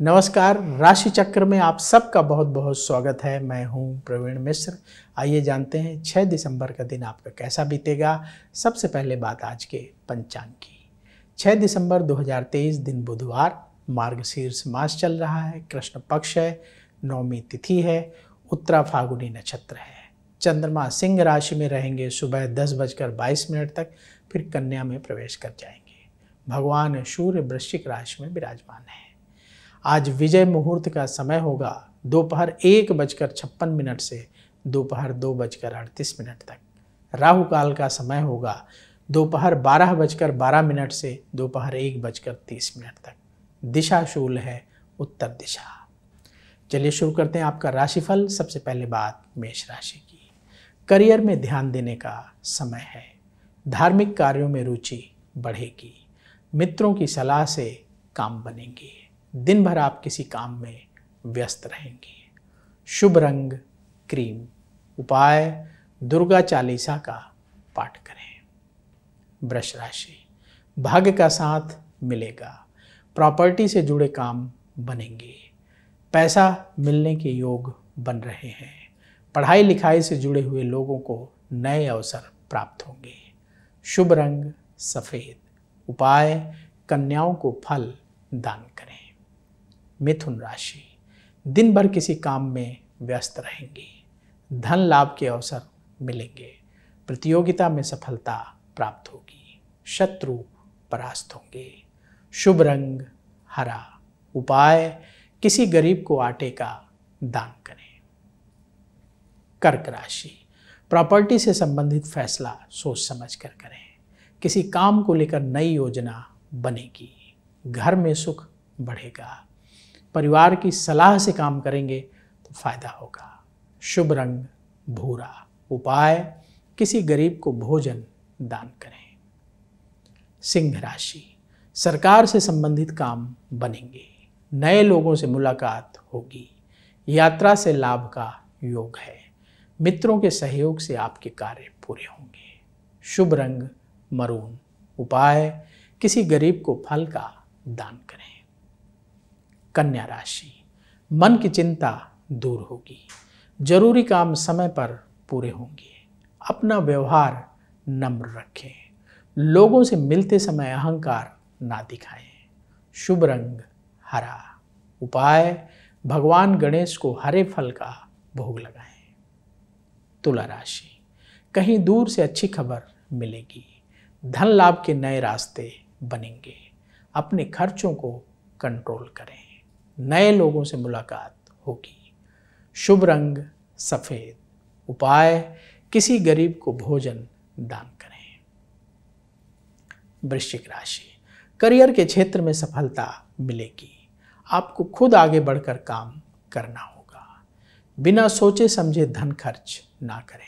नमस्कार राशि चक्र में आप सबका बहुत बहुत स्वागत है मैं हूं प्रवीण मिश्र आइए जानते हैं 6 दिसंबर का दिन आपका कैसा बीतेगा सबसे पहले बात आज के पंचांग की 6 दिसंबर 2023 दिन बुधवार मार्ग शीर्ष मास चल रहा है कृष्ण पक्ष है नौमी तिथि है उत्तरा फागुनी नक्षत्र है चंद्रमा सिंह राशि में रहेंगे सुबह दस बजकर बाईस मिनट तक फिर कन्या में प्रवेश कर जाएंगे भगवान सूर्य वृश्चिक राशि में विराजमान है आज विजय मुहूर्त का समय होगा दोपहर एक बजकर छप्पन मिनट से दोपहर दो बजकर अड़तीस मिनट तक राहु काल का समय होगा दोपहर बारह बजकर बारह मिनट से दोपहर एक बजकर तीस मिनट तक दिशा शूल है उत्तर दिशा चलिए शुरू करते हैं आपका राशिफल सबसे पहले बात मेष राशि की करियर में ध्यान देने का समय है धार्मिक कार्यों में रुचि बढ़ेगी मित्रों की सलाह से काम बनेंगे दिन भर आप किसी काम में व्यस्त रहेंगे शुभ रंग क्रीम उपाय दुर्गा चालीसा का पाठ करें वृष राशि भाग्य का साथ मिलेगा प्रॉपर्टी से जुड़े काम बनेंगे पैसा मिलने के योग बन रहे हैं पढ़ाई लिखाई से जुड़े हुए लोगों को नए अवसर प्राप्त होंगे शुभ रंग सफ़ेद उपाय कन्याओं को फल दान करें मिथुन राशि दिन भर किसी काम में व्यस्त रहेंगे धन लाभ के अवसर मिलेंगे प्रतियोगिता में सफलता प्राप्त होगी शत्रु परास्त होंगे शुभ रंग हरा उपाय किसी गरीब को आटे का दान करें कर्क राशि प्रॉपर्टी से संबंधित फैसला सोच समझ कर करें किसी काम को लेकर नई योजना बनेगी घर में सुख बढ़ेगा परिवार की सलाह से काम करेंगे तो फ़ायदा होगा शुभ रंग भूरा उपाय किसी गरीब को भोजन दान करें सिंह राशि सरकार से संबंधित काम बनेंगे नए लोगों से मुलाकात होगी यात्रा से लाभ का योग है मित्रों के सहयोग से आपके कार्य पूरे होंगे शुभ रंग मरून उपाय किसी गरीब को फल का दान करें कन्या राशि मन की चिंता दूर होगी जरूरी काम समय पर पूरे होंगे अपना व्यवहार नम्र रखें लोगों से मिलते समय अहंकार ना दिखाएं शुभ रंग हरा उपाय भगवान गणेश को हरे फल का भोग लगाएं तुला राशि कहीं दूर से अच्छी खबर मिलेगी धन लाभ के नए रास्ते बनेंगे अपने खर्चों को कंट्रोल करें नए लोगों से मुलाकात होगी शुभ रंग सफ़ेद उपाय किसी गरीब को भोजन दान करें वृश्चिक राशि करियर के क्षेत्र में सफलता मिलेगी आपको खुद आगे बढ़कर काम करना होगा बिना सोचे समझे धन खर्च ना करें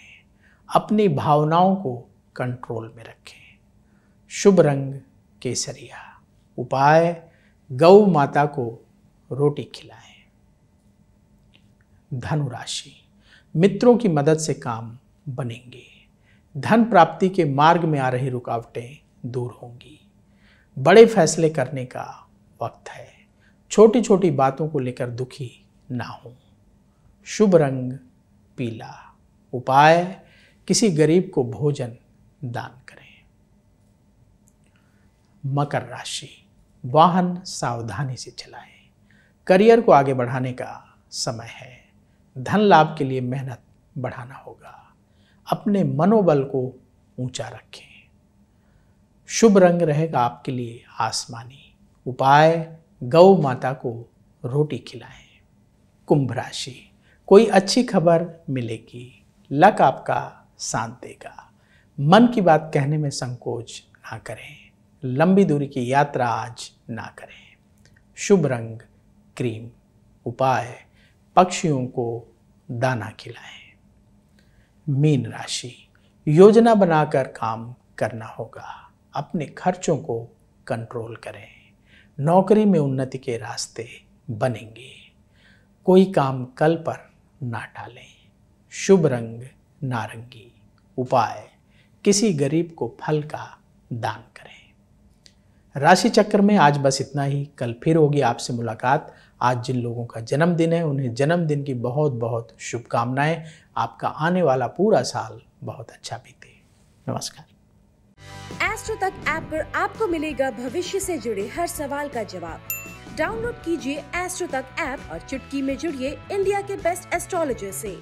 अपनी भावनाओं को कंट्रोल में रखें शुभ रंग केसरिया उपाय गौ माता को रोटी खिलाएं धनुराशि मित्रों की मदद से काम बनेंगे धन प्राप्ति के मार्ग में आ रही रुकावटें दूर होंगी बड़े फैसले करने का वक्त है छोटी छोटी बातों को लेकर दुखी ना हो शुभ रंग पीला उपाय किसी गरीब को भोजन दान करें मकर राशि वाहन सावधानी से चलाएं करियर को आगे बढ़ाने का समय है धन लाभ के लिए मेहनत बढ़ाना होगा अपने मनोबल को ऊंचा रखें शुभ रंग रहेगा आपके लिए आसमानी उपाय गौ माता को रोटी खिलाएं कुंभ राशि कोई अच्छी खबर मिलेगी लक आपका साथ देगा मन की बात कहने में संकोच ना करें लंबी दूरी की यात्रा आज ना करें शुभ रंग क्रीम उपाय पक्षियों को दाना खिलाएं मीन राशि योजना बनाकर काम करना होगा अपने खर्चों को कंट्रोल करें नौकरी में उन्नति के रास्ते बनेंगे कोई काम कल पर ना टालें शुभ रंग नारंगी उपाय किसी गरीब को फल का दान करें राशि चक्र में आज बस इतना ही कल फिर होगी आपसे मुलाकात आज जिन लोगों का जन्मदिन है उन्हें जन्मदिन की बहुत बहुत शुभकामनाएं आपका आने वाला पूरा साल बहुत अच्छा बीते नमस्कार एस्ट्रो तक ऐप पर आपको मिलेगा भविष्य से जुड़े हर सवाल का जवाब डाउनलोड कीजिए एस्ट्रो तक ऐप और चुटकी में जुड़िए इंडिया के बेस्ट एस्ट्रोलॉजर से